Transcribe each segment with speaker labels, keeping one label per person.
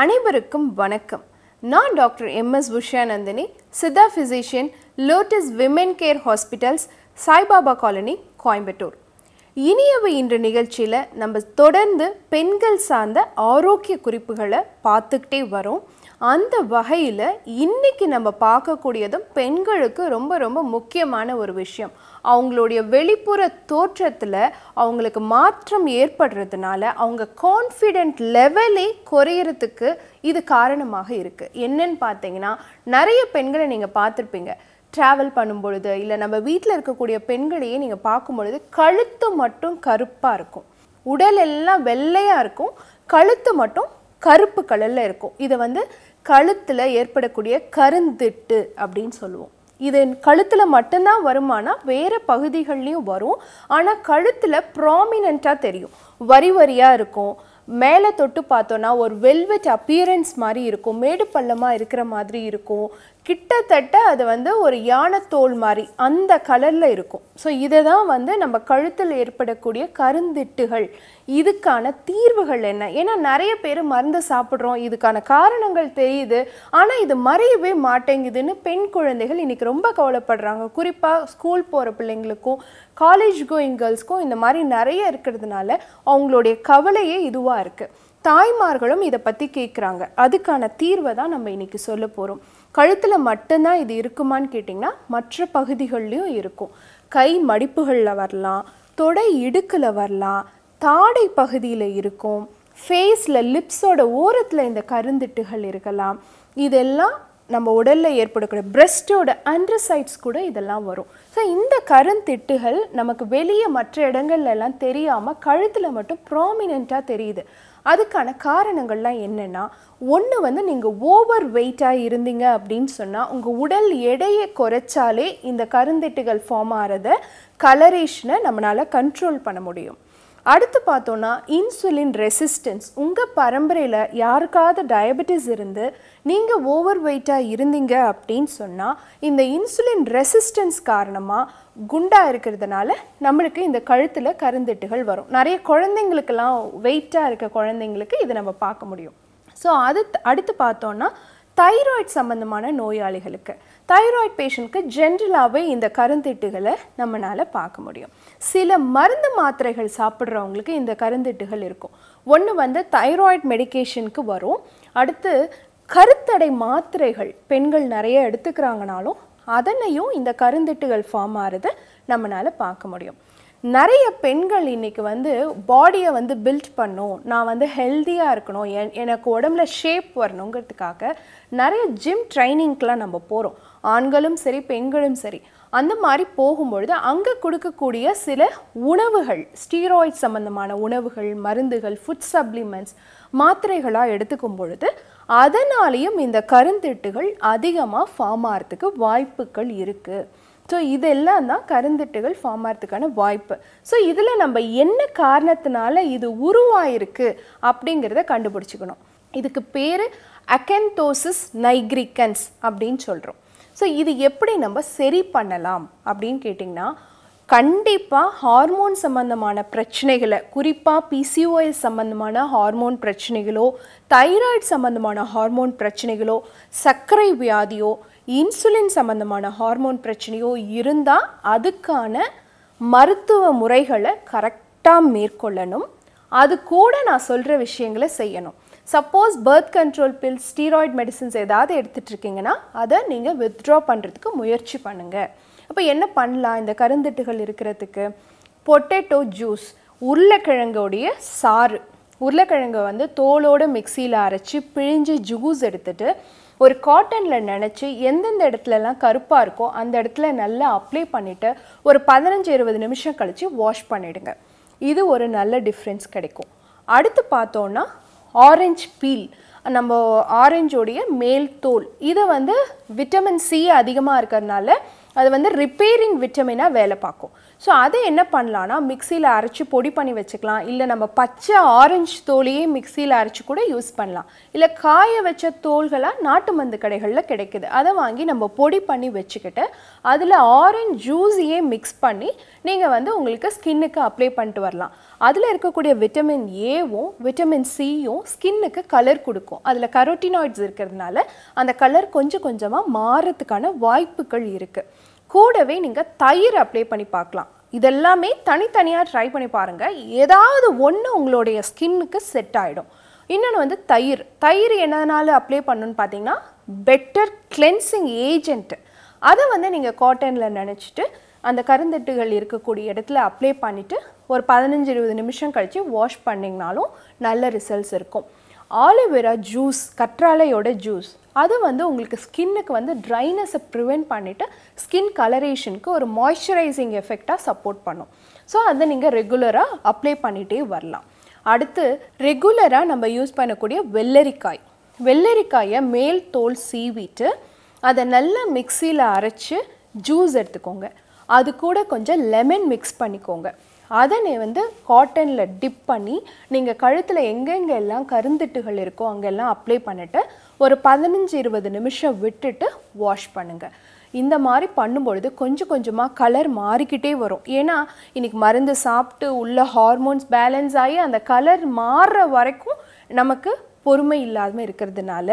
Speaker 1: அனைவருக்கும் வணக்கம் நான் doctor MS Ushanandini Siddha physician lotus women care hospitals Saibaba colony Coimbatore இனியவு இன்று நிகழ்ச்சியில் நம்ம தொடர்ந்து பெண்கள் சார்ந்த ஆரோக்கிய குறிப்புகளை பார்த்துக்கிட்டே வரோம் அந்த வகையில் இன்றைக்கி நம்ம பார்க்கக்கூடியதும் பெண்களுக்கு ரொம்ப ரொம்ப முக்கியமான ஒரு விஷயம் அவங்களுடைய வெளிப்புற தோற்றத்தில் அவங்களுக்கு மாற்றம் ஏற்படுறதுனால அவங்க கான்ஃபிடென்ட் லெவலே குறையிறதுக்கு இது காரணமாக இருக்குது என்னன்னு பார்த்தீங்கன்னா நிறைய பெண்களை நீங்கள் பார்த்துருப்பீங்க ட்ராவல் பண்ணும் பொழுது இல்லை நம்ம வீட்டில் இருக்கக்கூடிய பெண்களையே நீங்கள் பார்க்கும் பொழுது கழுத்து மட்டும் கருப்பாக இருக்கும் உடல் எல்லாம் வெள்ளையாக இருக்கும் கழுத்து மட்டும் கருப்பு கலரில் இருக்கும் இதை வந்து கழுத்தில் ஏற்படக்கூடிய கருந்திட்டு அப்படின்னு சொல்லுவோம் இது கழுத்தில் மட்டும்தான் வருமானா வேறு பகுதிகள்லையும் வரும் ஆனால் கழுத்தில் ப்ராமினண்ட்டாக தெரியும் வரி வரியாக இருக்கும் மேலே தொட்டு பார்த்தோன்னா ஒரு வெல்வெட் அப்பியரன்ஸ் மாதிரி இருக்கும் மேடு பள்ளமாக இருக்கிற மாதிரி இருக்கும் கிட்டத்தட்ட அது வந்து ஒரு யானை தோல் மாதிரி அந்த கலரில் இருக்கும் ஸோ இதை தான் வந்து நம்ம கழுத்தில் ஏற்படக்கூடிய கருந்திட்டுகள் இதுக்கான தீர்வுகள் என்ன ஏன்னா நிறைய பேர் மருந்து சாப்பிட்றோம் இதுக்கான காரணங்கள் தெரியுது ஆனால் இது மறையவே மாட்டேங்குதுன்னு பெண் குழந்தைகள் இன்றைக்கி ரொம்ப கவலைப்படுறாங்க குறிப்பாக ஸ்கூல் போகிற பிள்ளைங்களுக்கும் காலேஜ் கோயிங் கேர்ள்ஸ்க்கும் இந்த மாதிரி நிறைய இருக்கிறதுனால அவங்களுடைய கவலையே இதுவாக இருக்குது தாய்மார்களும் இதை பற்றி கேட்குறாங்க அதுக்கான தீர்வை தான் நம்ம இன்றைக்கி சொல்ல போகிறோம் கழுத்தில் மட்டும்தான் இது இருக்குமான்னு கேட்டிங்கன்னா மற்ற பகுதிகள்லையும் இருக்கும் கை மடிப்புகளில் வரலாம் தொடை இடுக்கில் வரலாம் தாடை பகுதியில் இருக்கும் ஃபேஸில் லிப்ஸோட ஓரத்தில் இந்த கருந்திட்டுகள் இருக்கலாம் இதெல்லாம் நம்ம உடலில் ஏற்படக்கூடிய பிரஸ்டோட அண்ட்ரசைட்ஸ் கூட இதெல்லாம் வரும் ஸோ இந்த கருந்திட்டுகள் நமக்கு வெளியே மற்ற இடங்கள்லாம் தெரியாமல் கழுத்தில் மட்டும் ப்ராமினெண்ட்டாக தெரியுது அதுக்கான காரணங்கள்லாம் என்னென்னா ஒன்று வந்து நீங்கள் ஓவர் வெயிட்டாக இருந்தீங்க அப்படின்னு சொன்னால் உங்கள் உடல் எடையை குறைச்சாலே இந்த கருந்திட்டுகள் ஃபார்ம் ஆகிறத கலரேஷனை நம்மளால் கண்ட்ரோல் பண்ண முடியும் அடுத்து பார்த்தோன்னா இன்சுலின் ரெசிஸ்டன்ஸ் உங்கள் பரம்பரையில் யாருக்காவது டயபெட்டிஸ் இருந்து நீங்கள் ஓவர் வெயிட்டாக இருந்தீங்க அப்படின்னு சொன்னால் இந்த இன்சுலின் ரெசிஸ்டன்ஸ் காரணமாக குண்டாக இருக்கிறதுனால நம்மளுக்கு இந்த கழுத்தில் கருந்திட்டுகள் வரும் நிறைய குழந்தைங்களுக்கெல்லாம் வெயிட்டாக இருக்க குழந்தைங்களுக்கு இதை நம்ம பார்க்க முடியும் ஸோ அது அடுத்து பார்த்தோன்னா தைராய்டு சம்மந்தமான நோயாளிகளுக்கு தைராய்ட் பேஷண்ட்க்கு ஜென்ரலாகவே இந்த கருந்திட்டுகளை நம்மளால் பார்க்க முடியும் சில மருந்து மாத்திரைகள் சாப்பிட்றவங்களுக்கு இந்த கருந்திட்டுகள் இருக்கும் ஒன்று வந்து தைராய்ட் மெடிக்கேஷனுக்கு வரும் அடுத்து கருத்தடை மாத்திரைகள் பெண்கள் நிறைய எடுத்துக்கிறாங்கனாலும் அதனையும் இந்த கருந்திட்டுகள் ஃபார்ம் ஆகிறத நம்மளால் பார்க்க முடியும் நிறைய பெண்கள் இன்றைக்கி வந்து பாடியை வந்து பில்ட் பண்ணும் நான் வந்து ஹெல்த்தியாக இருக்கணும் என் எனக்கு உடம்புல ஷேப் வரணுங்கிறதுக்காக நிறைய ஜிம் ட்ரைனிங்க்கெலாம் நம்ம போகிறோம் ஆண்களும் சரி பெண்களும் சரி அந்த மாதிரி போகும்பொழுது அங்கே கொடுக்கக்கூடிய சில உணவுகள் ஸ்டீராய்ட் சம்மந்தமான உணவுகள் மருந்துகள் ஃபுட் சப்ளிமெண்ட்ஸ் மாத்திரைகளாக எடுத்துக்கும் பொழுது அதனாலேயும் இந்த கருந்திட்டுகள் அதிகமாக ஃபார்ம் ஆகிறதுக்கு வாய்ப்புகள் இருக்குது ஸோ இதெல்லாம் தான் கருந்திட்டுகள் ஃபார்ம் ஆகிறதுக்கான வாய்ப்பு ஸோ இதில் நம்ம என்ன காரணத்தினால இது உருவாயிருக்கு அப்படிங்கிறத கண்டுபிடிச்சிக்கணும் இதுக்கு பேர் அகென்தோசிஸ் நைக்ரிகன்ஸ் அப்படின்னு சொல்கிறோம் ஸோ இது எப்படி நம்ம சரி பண்ணலாம் அப்படின்னு கேட்டிங்கன்னா கண்டிப்பாக ஹார்மோன் சம்மந்தமான பிரச்சனைகளை குறிப்பாக பிசிஓஎஸ் சம்மந்தமான ஹார்மோன் பிரச்சனைகளோ தைராய்டு சம்மந்தமான ஹார்மோன் பிரச்சனைகளோ சர்க்கரை வியாதியோ இன்சுலின் சம்மந்தமான ஹார்மோன் பிரச்சனையோ இருந்தால் அதுக்கான மருத்துவ முறைகளை கரெக்டாக மேற்கொள்ளணும் அது கூட நான் சொல்கிற விஷயங்களை செய்யணும் suppose birth control pill steroid medicines ஏதாவது இருக்கீங்கன்னா அதை நீங்கள் வித்ட்ரா பண்ணுறதுக்கு முயற்சி பண்ணுங்கள் அப்போ என்ன பண்ணலாம் இந்த கருந்துட்டுகள் இருக்கிறதுக்கு பொட்டேட்டோ ஜூஸ் உருளைக்கிழங்கோடைய சாறு உருளைக்கிழங்கை வந்து தோலோடு மிக்சியில் அரைச்சி பிழிஞ்சு ஜூஸ் எடுத்துகிட்டு ஒரு காட்டனில் நினச்சி எந்தெந்த இடத்துலலாம் கருப்பாக இருக்கோ அந்த இடத்துல நல்லா அப்ளை பண்ணிவிட்டு ஒரு பதினஞ்சு இருபது நிமிஷம் கழித்து வாஷ் பண்ணிவிடுங்க இது ஒரு நல்ல டிஃப்ரென்ஸ் கிடைக்கும் அடுத்து பார்த்தோன்னா ஆரஞ்ச் பீல் நம்ம ஆரஞ்சோடைய மேல் தோல் இதை வந்து விட்டமின் சி அதிகமாக இருக்கிறதுனால அது வந்து ரிப்பேரிங் விட்டமினாக வேலை பார்க்கும் ஸோ அதை என்ன பண்ணலான்னா மிக்சியில் அரைச்சி பொடி பண்ணி வச்சுக்கலாம் இல்லை நம்ம பச்சை ஆரஞ்சு தோலையே மிக்சியில் அரைச்சி கூட யூஸ் பண்ணலாம் இல்லை காய வச்ச தோள்களாக நாட்டு மந்து கடைகளில் கிடைக்குது அதை வாங்கி நம்ம பொடி பண்ணி வச்சுக்கிட்டு அதில் ஆரஞ்சு ஜூஸையே மிக்ஸ் பண்ணி நீங்கள் வந்து உங்களுக்கு ஸ்கின்னுக்கு அப்ளை பண்ணிட்டு வரலாம் அதில் இருக்கக்கூடிய விட்டமின் ஏவும் விட்டமின் சியும் ஸ்கின்னுக்கு கலர் கொடுக்கும் அதில் கரோட்டினாய்ட்ஸ் இருக்கிறதுனால அந்த கலர் கொஞ்சம் கொஞ்சமாக மாறுறதுக்கான வாய்ப்புகள் இருக்குது கூடவே நீங்கள் தயிர் அப்ளை பண்ணி பார்க்கலாம் இதெல்லாமே தனித்தனியாக ட்ரை பண்ணி பாருங்கள் ஏதாவது ஒன்று உங்களுடைய ஸ்கின்னுக்கு செட் ஆகிடும் இன்னொன்று வந்து தயிர் தயிர் என்னதுனால அப்ளை பண்ணணுன்னு பார்த்தீங்கன்னா பெட்டர் கிளென்சிங் ஏஜென்ட் அதை வந்து நீங்கள் காட்டனில் நினச்சிட்டு அந்த கருந்தட்டுகள் இருக்கக்கூடிய இடத்துல அப்ளை பண்ணிவிட்டு ஒரு பதினஞ்சு இருபது நிமிஷம் கழித்து வாஷ் பண்ணிங்கனாலும் நல்ல ரிசல்ட்ஸ் இருக்கும் ஆலோவேரா ஜூஸ் கற்றாழையோட ஜூஸ் அது வந்து உங்களுக்கு ஸ்கின்னுக்கு வந்து ட்ரைனஸை ப்ரிவெண்ட் பண்ணிவிட்டு ஸ்கின் கலரேஷனுக்கு ஒரு மாய்ஸ்சரைசிங் எஃபெக்டாக சப்போர்ட் பண்ணும் ஸோ அதை நீங்கள் ரெகுலராக அப்ளை பண்ணிகிட்டே வரலாம் அடுத்து ரெகுலராக நம்ம யூஸ் பண்ணக்கூடிய வெள்ளரிக்காய் வெள்ளரிக்காயை மேல் தோல் சீவிட்டு அதை நல்லா மிக்சியில் அரைச்சி ஜூஸ் எடுத்துக்கோங்க அது கூட கொஞ்சம் லெமன் மிக்ஸ் பண்ணிக்கோங்க அதனை வந்து காட்டனில் டிப் பண்ணி நீங்கள் கழுத்தில் எங்கெங்கே எல்லாம் கருந்துட்டுகள் இருக்கோ அங்கெல்லாம் அப்ளை பண்ணிவிட்டு ஒரு பதினஞ்சு இருபது நிமிஷம் விட்டுட்டு வாஷ் பண்ணுங்கள் இந்த மாதிரி பண்ணும்பொழுது கொஞ்சம் கொஞ்சமாக கலர் மாறிக்கிட்டே வரும் ஏன்னா இன்றைக்கி மருந்து சாப்பிட்டு உள்ள ஹார்மோன்ஸ் பேலன்ஸ் ஆகி அந்த கலர் மாறுற வரைக்கும் நமக்கு பொறுமை இல்லாமல் இருக்கிறதுனால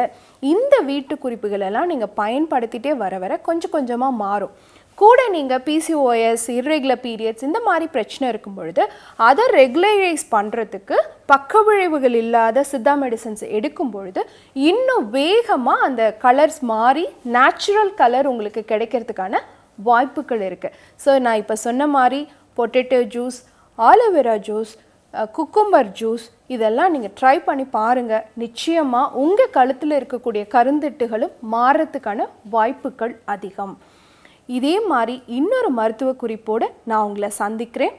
Speaker 1: இந்த வீட்டு குறிப்புகளெல்லாம் நீங்கள் பயன்படுத்திகிட்டே வர வர கொஞ்சம் கொஞ்சமாக மாறும் கூட நீங்கள் பிசிஓஎஸ் இர்ரெகுலர் பீரியட்ஸ் இந்த மாதிரி பிரச்சனை இருக்கும் பொழுது அதை ரெகுலரைஸ் பண்ணுறதுக்கு பக்க விளைவுகள் இல்லாத சித்தா மெடிசன்ஸ் எடுக்கும் பொழுது இன்னும் வேகமாக அந்த கலர்ஸ் மாறி நேச்சுரல் கலர் உங்களுக்கு கிடைக்கிறதுக்கான வாய்ப்புகள் இருக்குது ஸோ நான் இப்போ சொன்ன மாதிரி potato juice aloe vera juice cucumber juice இதெல்லாம் நீங்கள் ட்ரை பண்ணி பாருங்கள் நிச்சயமாக உங்கள் கழுத்தில் இருக்கக்கூடிய கருந்திட்டுகளும் மாறுறதுக்கான வாய்ப்புகள் அதிகம் இதே மாதிரி இன்னொரு மருத்துவ குறிப்போடு நான் உங்களை சந்திக்கிறேன்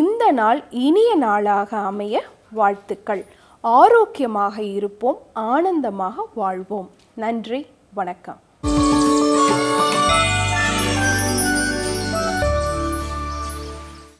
Speaker 1: இந்த நாள் இனிய நாளாக அமைய வாழ்த்துக்கள் ஆரோக்கியமாக இருப்போம் ஆனந்தமாக வாழ்வோம் நன்றி வணக்கம்